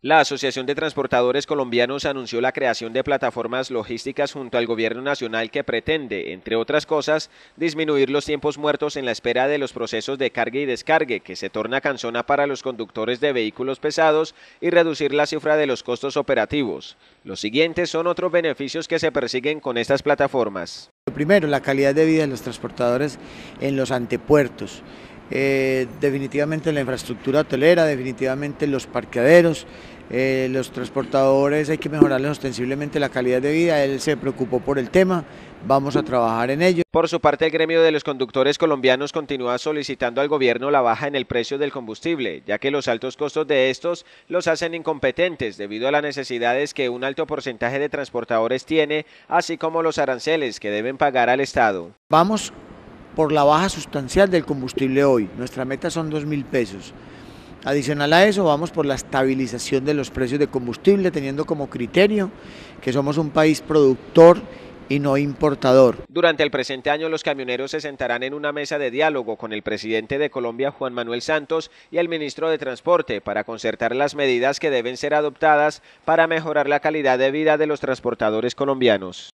La Asociación de Transportadores Colombianos anunció la creación de plataformas logísticas junto al Gobierno Nacional que pretende, entre otras cosas, disminuir los tiempos muertos en la espera de los procesos de carga y descargue, que se torna cansona para los conductores de vehículos pesados, y reducir la cifra de los costos operativos. Los siguientes son otros beneficios que se persiguen con estas plataformas. Primero, la calidad de vida de los transportadores en los antepuertos. Eh, definitivamente la infraestructura hotelera, definitivamente los parqueaderos, eh, los transportadores, hay que mejorarles ostensiblemente la calidad de vida, él se preocupó por el tema, vamos a trabajar en ello. Por su parte, el gremio de los conductores colombianos continúa solicitando al gobierno la baja en el precio del combustible, ya que los altos costos de estos los hacen incompetentes debido a las necesidades que un alto porcentaje de transportadores tiene, así como los aranceles que deben pagar al Estado. Vamos por la baja sustancial del combustible hoy. Nuestra meta son 2.000 pesos. Adicional a eso, vamos por la estabilización de los precios de combustible, teniendo como criterio que somos un país productor y no importador. Durante el presente año los camioneros se sentarán en una mesa de diálogo con el presidente de Colombia Juan Manuel Santos y el ministro de Transporte para concertar las medidas que deben ser adoptadas para mejorar la calidad de vida de los transportadores colombianos.